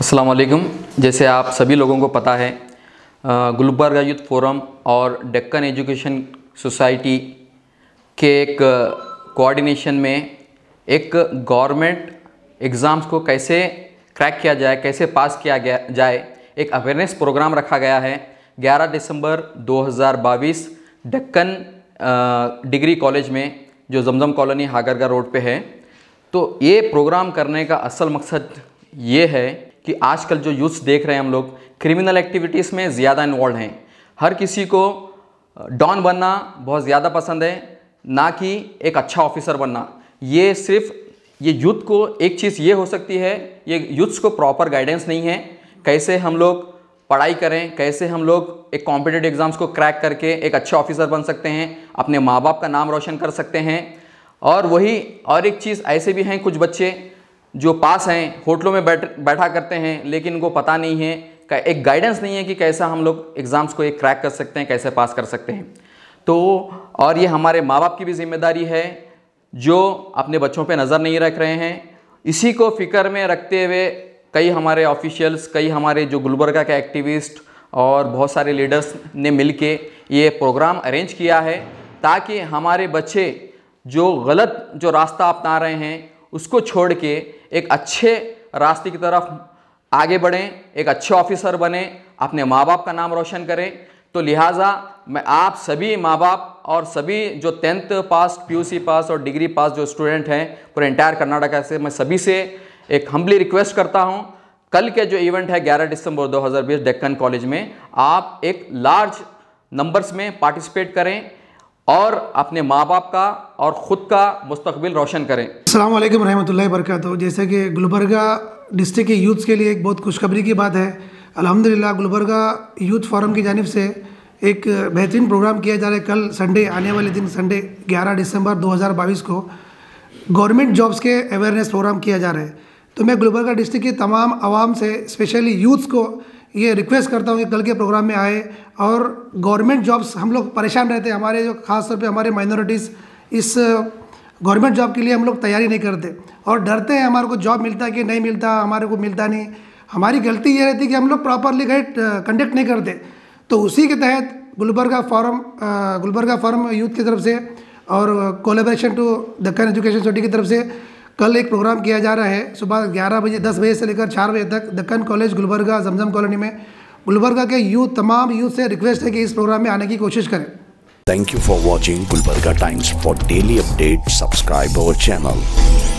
असलकम जैसे आप सभी लोगों को पता है गुलबर्गा यूथ फोरम और डेक्कन एजुकेशन सोसाइटी के एक कोऑर्डिनेशन में एक गवर्नमेंट एग्ज़ाम्स को कैसे क्रैक किया जाए कैसे पास किया गया जाए एक अवेयरनेस प्रोग्राम रखा गया है 11 दिसंबर 2022 डक्कन डिग्री कॉलेज में जो जमजम कॉलोनी हागरगा रोड पे है तो ये प्रोग्राम करने का असल मकसद ये है कि आजकल जो यूथ्स देख रहे हैं हम लोग क्रिमिनल एक्टिविटीज़ में ज़्यादा इन्वॉल्व हैं हर किसी को डॉन बनना बहुत ज़्यादा पसंद है ना कि एक अच्छा ऑफिसर बनना ये सिर्फ ये यूथ को एक चीज़ ये हो सकती है ये यूथ्स को प्रॉपर गाइडेंस नहीं है कैसे हम लोग पढ़ाई करें कैसे हम लोग एक कॉम्पिटेटिव एग्ज़ाम्स को क्रैक करके एक अच्छे ऑफिसर बन सकते हैं अपने माँ बाप का नाम रोशन कर सकते हैं और वही और एक चीज़ ऐसे भी हैं कुछ बच्चे जो पास हैं होटलों में बैठ बैठा करते हैं लेकिन इनको पता नहीं है एक गाइडेंस नहीं है कि कैसा हम लोग एग्ज़ाम्स को एक क्रैक कर सकते हैं कैसे पास कर सकते हैं तो और ये हमारे माँ बाप की भी जिम्मेदारी है जो अपने बच्चों पे नज़र नहीं रख रहे हैं इसी को फिक्र में रखते हुए कई हमारे ऑफिशियल्स कई हमारे जो गुलबर्गा के एक्टिविस्ट और बहुत सारे लीडर्स ने मिल के ये प्रोग्राम अरेंज किया है ताकि हमारे बच्चे जो गलत जो रास्ता अपना रहे हैं उसको छोड़ के एक अच्छे रास्ते की तरफ आगे बढ़ें एक अच्छे ऑफिसर बने अपने माँ बाप का नाम रोशन करें तो लिहाजा मैं आप सभी माँ बाप और सभी जो टेंथ पास पीयूसी पास और डिग्री पास जो स्टूडेंट हैं पूरे इंटायर कर्नाटक से मैं सभी से एक हम्बली रिक्वेस्ट करता हूँ कल के जो इवेंट है 11 दिसंबर 2020 डेक्कन कॉलेज में आप एक लार्ज नंबर्स में पार्टिसिपेट करें और अपने माँ बाप का और ख़ुद का मुस्तबिल रोशन करें अल्लाम रहमतुल्लाहि वरकत जैसे कि गुलबर्गा डिस्ट्रिक्ट के यूथ्स के लिए एक बहुत खुशखबरी की बात है अल्हम्दुलिल्लाह गुलबर्गा यूथ फोरम की जानब से एक बेहतरीन प्रोग्राम किया जा रहा है कल संडे आने वाले दिन संडे 11 दिसंबर 2022 को गवर्नमेंट जॉब्स के अवेयरनेस प्रोग्राम किया जा रहा है तो मैं गुलबर्गा डिस्ट्रिक्ट के तमाम आवाम से स्पेशली यूथ्स को ये रिक्वेस्ट करता हूँ कि कल के प्रोग्राम में आए और गवर्नमेंट जॉब्स हम लोग परेशान रहते हैं हमारे जो खास तौर पे हमारे माइनॉरिटीज़ इस गवर्नमेंट जॉब के लिए हम लोग तैयारी नहीं करते और डरते हैं हमारे को जॉब मिलता कि नहीं मिलता हमारे को मिलता नहीं हमारी गलती ये रहती कि हम लोग प्रॉपरली गाइड कंडक्ट नहीं करते तो उसी के तहत Gulbarga forum Gulbarga forum youth की तरफ से और collaboration to Deccan education society की तरफ से कल एक प्रोग्राम किया जा रहा है सुबह ग्यारह बजे दस बजे से लेकर चार बजे तक दक्कन कॉलेज गुलबर्गा जमजम कॉलोनी में गुलबर्गा के यूथ तमाम यूथ से रिक्वेस्ट है कि इस प्रोग्राम में आने की कोशिश करें thank you for watching Gulbarga times for daily update subscribe our channel